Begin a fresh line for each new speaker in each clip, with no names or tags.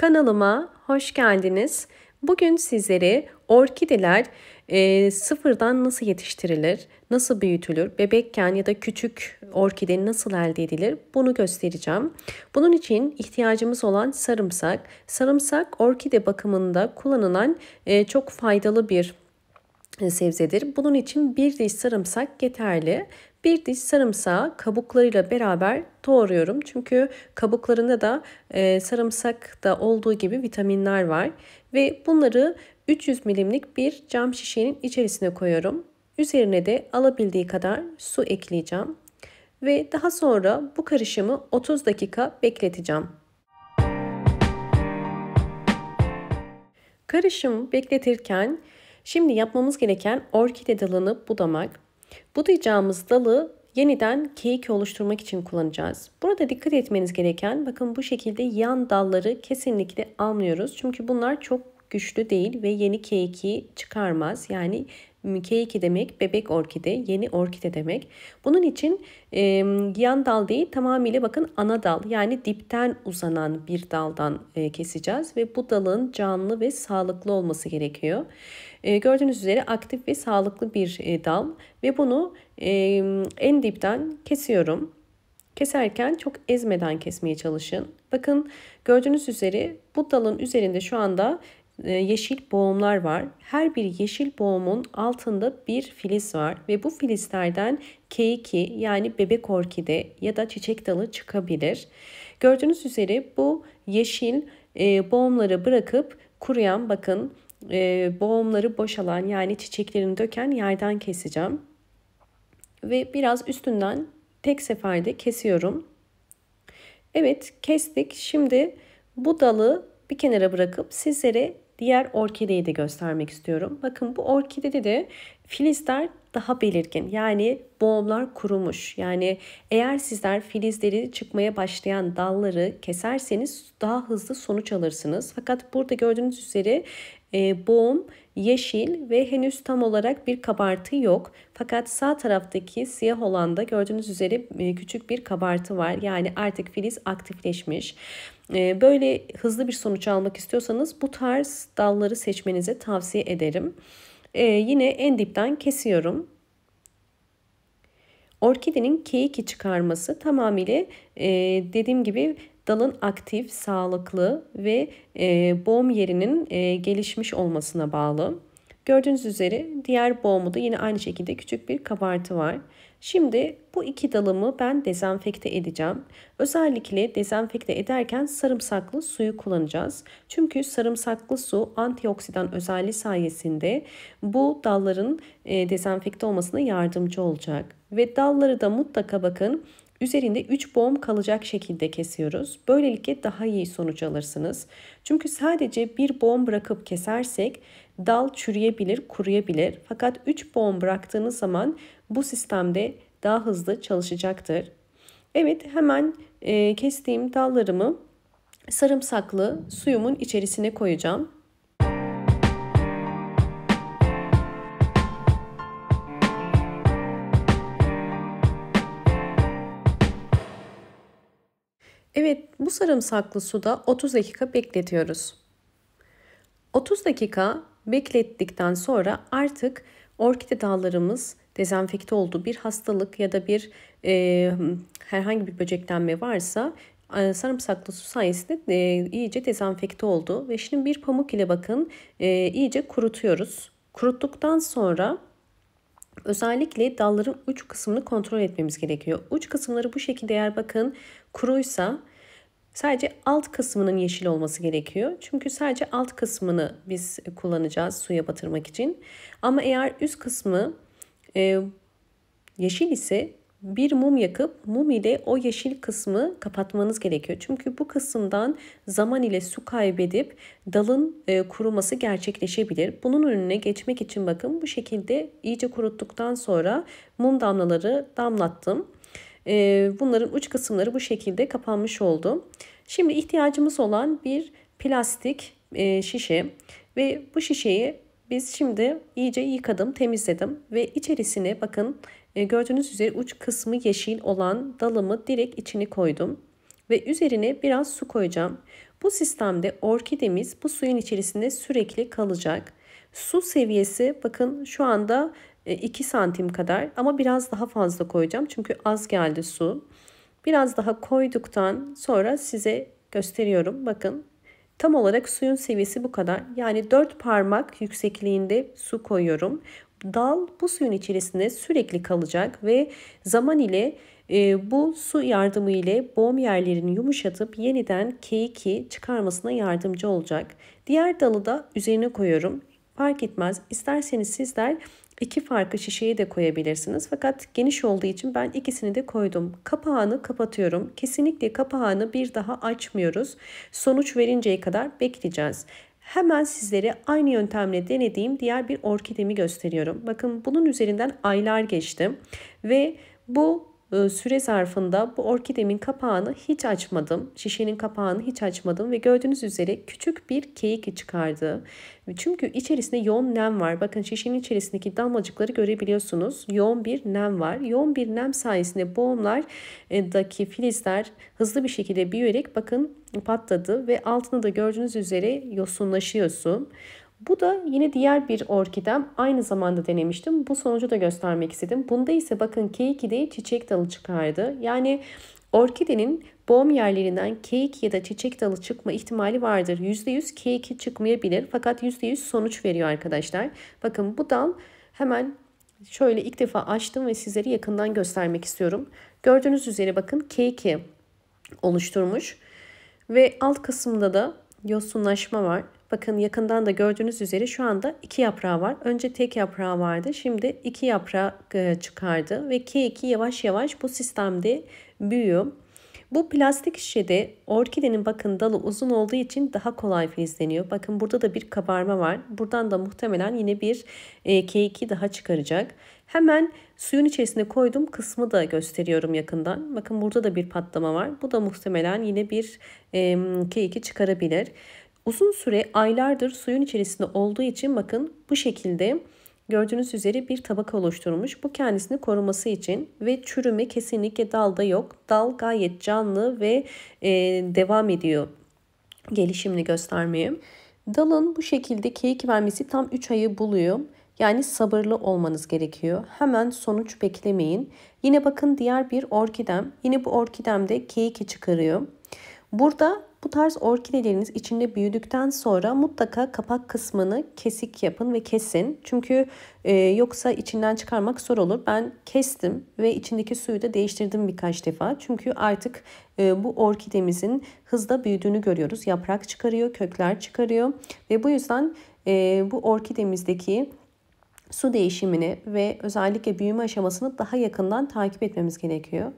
Kanalıma hoş geldiniz. Bugün sizleri orkideler e, sıfırdan nasıl yetiştirilir, nasıl büyütülür, bebekken ya da küçük orkide nasıl elde edilir bunu göstereceğim. Bunun için ihtiyacımız olan sarımsak. Sarımsak orkide bakımında kullanılan e, çok faydalı bir e, sebzedir. Bunun için bir diş sarımsak yeterli. Bir diş sarımsağı kabuklarıyla beraber doğruyorum. Çünkü kabuklarında da e, da olduğu gibi vitaminler var. Ve bunları 300 milimlik bir cam şişenin içerisine koyuyorum. Üzerine de alabildiği kadar su ekleyeceğim. Ve daha sonra bu karışımı 30 dakika bekleteceğim. Karışımı bekletirken Şimdi yapmamız gereken orkide dalını budamak. Budayacağımız dalı yeniden keyik oluşturmak için kullanacağız. Burada dikkat etmeniz gereken bakın bu şekilde yan dalları kesinlikle almıyoruz. Çünkü bunlar çok güçlü değil ve yeni keyki çıkarmaz. Yani ıı, Keiki demek bebek orkide, yeni orkide demek. Bunun için e, yan dal değil tamamıyla bakın ana dal yani dipten uzanan bir daldan e, keseceğiz. Ve bu dalın canlı ve sağlıklı olması gerekiyor. E, gördüğünüz üzere aktif ve sağlıklı bir e, dal ve bunu e, en dipten kesiyorum. Keserken çok ezmeden kesmeye çalışın. Bakın gördüğünüz üzere bu dalın üzerinde şu anda e, yeşil boğumlar var. Her bir yeşil boğumun altında bir filiz var ve bu filizlerden keiki yani bebek orkide ya da çiçek dalı çıkabilir. Gördüğünüz üzere bu yeşil e, boğumları bırakıp kuruyan bakın e, boğumları boşalan yani çiçeklerini döken yerden keseceğim. Ve biraz üstünden tek seferde kesiyorum. Evet kestik. Şimdi bu dalı bir kenara bırakıp sizlere diğer orkideyi de göstermek istiyorum. Bakın bu orkidede de filizler daha belirgin. Yani boğumlar kurumuş. Yani eğer sizler filizleri çıkmaya başlayan dalları keserseniz daha hızlı sonuç alırsınız. Fakat burada gördüğünüz üzere e, boğum yeşil ve henüz tam olarak bir kabartı yok. Fakat sağ taraftaki siyah olanda gördüğünüz üzere e, küçük bir kabartı var. Yani artık filiz aktifleşmiş. E, böyle hızlı bir sonuç almak istiyorsanız bu tarz dalları seçmenizi tavsiye ederim. Ee, yine en dipten kesiyorum. Orkidenin keyiki çıkarması tamamıyla e, dediğim gibi dalın aktif, sağlıklı ve e, boğum yerinin e, gelişmiş olmasına bağlı. Gördüğünüz üzere diğer boğumu da yine aynı şekilde küçük bir kabartı var. Şimdi bu iki dalımı ben dezenfekte edeceğim. Özellikle dezenfekte ederken sarımsaklı suyu kullanacağız. Çünkü sarımsaklı su antioksidan özelliği sayesinde bu dalların e, dezenfekte olmasına yardımcı olacak. Ve dalları da mutlaka bakın Üzerinde 3 boğum kalacak şekilde kesiyoruz. Böylelikle daha iyi sonuç alırsınız. Çünkü sadece bir boğum bırakıp kesersek dal çürüyebilir, kuruyabilir. Fakat 3 boğum bıraktığınız zaman bu sistemde daha hızlı çalışacaktır. Evet hemen e, kestiğim dallarımı sarımsaklı suyumun içerisine koyacağım. Evet, bu sarımsaklı suda 30 dakika bekletiyoruz. 30 dakika beklettikten sonra artık orkide dallarımız dezenfekte oldu. Bir hastalık ya da bir e, herhangi bir böceklenme varsa e, sarımsaklı su sayesinde e, iyice dezenfekte oldu. Ve şimdi bir pamuk ile bakın e, iyice kurutuyoruz. Kuruttuktan sonra özellikle dalların uç kısmını kontrol etmemiz gerekiyor. Uç kısımları bu şekilde eğer bakın kuruysa Sadece alt kısmının yeşil olması gerekiyor. Çünkü sadece alt kısmını biz kullanacağız suya batırmak için. Ama eğer üst kısmı e, yeşil ise bir mum yakıp mum ile o yeşil kısmı kapatmanız gerekiyor. Çünkü bu kısımdan zaman ile su kaybedip dalın e, kuruması gerçekleşebilir. Bunun önüne geçmek için bakın bu şekilde iyice kuruttuktan sonra mum damlaları damlattım. Ee, bunların uç kısımları bu şekilde kapanmış oldu. Şimdi ihtiyacımız olan bir plastik e, şişe ve bu şişeyi biz şimdi iyice yıkadım, temizledim ve içerisine bakın e, gördüğünüz üzere uç kısmı yeşil olan dalımı direkt içini koydum ve üzerine biraz su koyacağım. Bu sistemde orkidemiz bu suyun içerisinde sürekli kalacak. Su seviyesi bakın şu anda 2 e, santim kadar ama biraz daha fazla koyacağım. Çünkü az geldi su. Biraz daha koyduktan sonra size gösteriyorum. Bakın tam olarak suyun seviyesi bu kadar. Yani 4 parmak yüksekliğinde su koyuyorum. Dal bu suyun içerisinde sürekli kalacak ve zaman ile e, bu su yardımı ile boğum yerlerini yumuşatıp yeniden keyki çıkarmasına yardımcı olacak. Diğer dalı da üzerine koyuyorum. Fark etmez. İsterseniz sizler İki farklı şişeyi de koyabilirsiniz. Fakat geniş olduğu için ben ikisini de koydum. Kapağını kapatıyorum. Kesinlikle kapağını bir daha açmıyoruz. Sonuç verinceye kadar bekleyeceğiz. Hemen sizlere aynı yöntemle denediğim diğer bir orkidemi gösteriyorum. Bakın bunun üzerinden aylar geçti ve bu ee, süre zarfında bu orkidemin kapağını hiç açmadım. Şişenin kapağını hiç açmadım ve gördüğünüz üzere küçük bir keyik çıkardı. Çünkü içerisinde yoğun nem var. Bakın şişenin içerisindeki damlacıkları görebiliyorsunuz. Yoğun bir nem var. Yoğun bir nem sayesinde boğumlardaki e, filizler hızlı bir şekilde büyüyerek bakın patladı ve altını da gördüğünüz üzere yosunlaşıyor su. Bu da yine diğer bir orkidem. Aynı zamanda denemiştim. Bu sonucu da göstermek istedim. Bunda ise bakın K2'de çiçek dalı çıkardı. Yani orkidenin boğum yerlerinden keyik ya da çiçek dalı çıkma ihtimali vardır. %100 keyiki çıkmayabilir fakat %100 sonuç veriyor arkadaşlar. Bakın bu dal hemen şöyle ilk defa açtım ve sizlere yakından göstermek istiyorum. Gördüğünüz üzere bakın keyiki oluşturmuş ve alt kısımda da yosunlaşma var. Bakın yakından da gördüğünüz üzere şu anda iki yaprağı var. Önce tek yaprağı vardı. Şimdi iki yaprak e, çıkardı ve K2 yavaş yavaş bu sistemde büyüyor. Bu plastik şişede orkidenin bakın dalı uzun olduğu için daha kolay filizleniyor. Bakın burada da bir kabarma var. Buradan da muhtemelen yine bir e, K2 daha çıkaracak. Hemen suyun içerisine koyduğum kısmı da gösteriyorum yakından. Bakın burada da bir patlama var. Bu da muhtemelen yine bir e, K2 çıkarabilir. Uzun süre aylardır suyun içerisinde olduğu için bakın bu şekilde gördüğünüz üzere bir tabaka oluşturmuş. Bu kendisini koruması için ve çürüme kesinlikle dalda yok. Dal gayet canlı ve e, devam ediyor gelişimini göstermeye. Dalın bu şekilde keyik vermesi tam 3 ayı buluyor. Yani sabırlı olmanız gerekiyor. Hemen sonuç beklemeyin. Yine bakın diğer bir orkidem. Yine bu orkidem de keyiki çıkarıyor. Burada bu tarz orkideleriniz içinde büyüdükten sonra mutlaka kapak kısmını kesik yapın ve kesin. Çünkü e, yoksa içinden çıkarmak zor olur. Ben kestim ve içindeki suyu da değiştirdim birkaç defa. Çünkü artık e, bu orkidemizin hızla büyüdüğünü görüyoruz. Yaprak çıkarıyor, kökler çıkarıyor ve bu yüzden e, bu orkidemizdeki su değişimini ve özellikle büyüme aşamasını daha yakından takip etmemiz gerekiyor.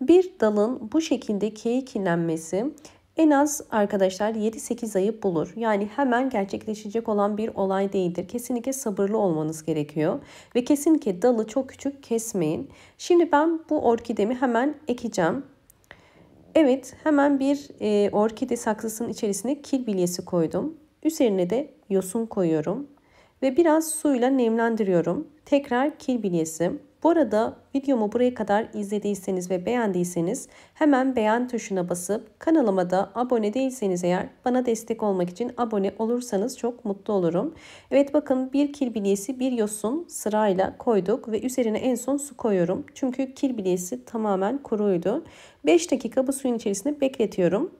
Bir dalın bu şekilde keykinlenmesi en az arkadaşlar 7-8 ayı bulur. Yani hemen gerçekleşecek olan bir olay değildir. Kesinlikle sabırlı olmanız gerekiyor. Ve kesinlikle dalı çok küçük kesmeyin. Şimdi ben bu orkidemi hemen ekeceğim. Evet hemen bir e, orkide saksısının içerisine kil bilyesi koydum. Üzerine de yosun koyuyorum. Ve biraz suyla nemlendiriyorum. Tekrar kil bilyesi. Bu arada videomu buraya kadar izlediyseniz ve beğendiyseniz hemen beğen tuşuna basıp kanalıma da abone değilseniz eğer bana destek olmak için abone olursanız çok mutlu olurum. Evet bakın bir kirbiliyesi bir yosun sırayla koyduk ve üzerine en son su koyuyorum. Çünkü kirbiliyesi tamamen kuruydu. 5 dakika bu suyun içerisinde bekletiyorum.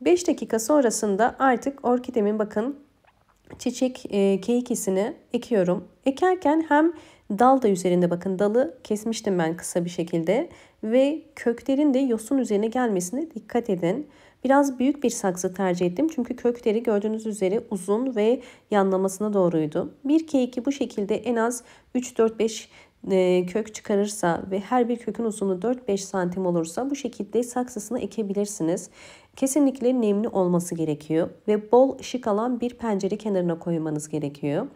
5 dakika sonrasında artık orkidemin bakın çiçek e, keyikisini ekiyorum. Ekerken hem Dal da üzerinde bakın dalı kesmiştim ben kısa bir şekilde ve köklerin de yosun üzerine gelmesine dikkat edin. Biraz büyük bir saksı tercih ettim çünkü kökleri gördüğünüz üzere uzun ve yanlamasına doğruydu. Bir k 2 bu şekilde en az 3-4-5 e, kök çıkarırsa ve her bir kökün uzunluğu 4-5 santim olursa bu şekilde saksısını ekebilirsiniz. Kesinlikle nemli olması gerekiyor ve bol ışık alan bir pencere kenarına koymanız gerekiyor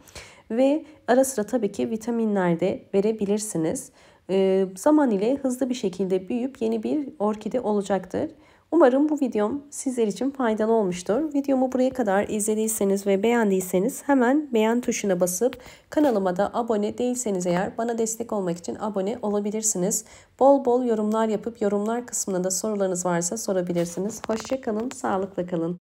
ve ara sıra tabii ki vitaminler de verebilirsiniz. E, zaman ile hızlı bir şekilde büyüyüp yeni bir orkide olacaktır. Umarım bu videom sizler için faydalı olmuştur. Videomu buraya kadar izlediyseniz ve beğendiyseniz hemen beğen tuşuna basıp kanalıma da abone değilseniz eğer bana destek olmak için abone olabilirsiniz. Bol bol yorumlar yapıp yorumlar kısmında da sorularınız varsa sorabilirsiniz. Hoşçakalın, sağlıkla kalın.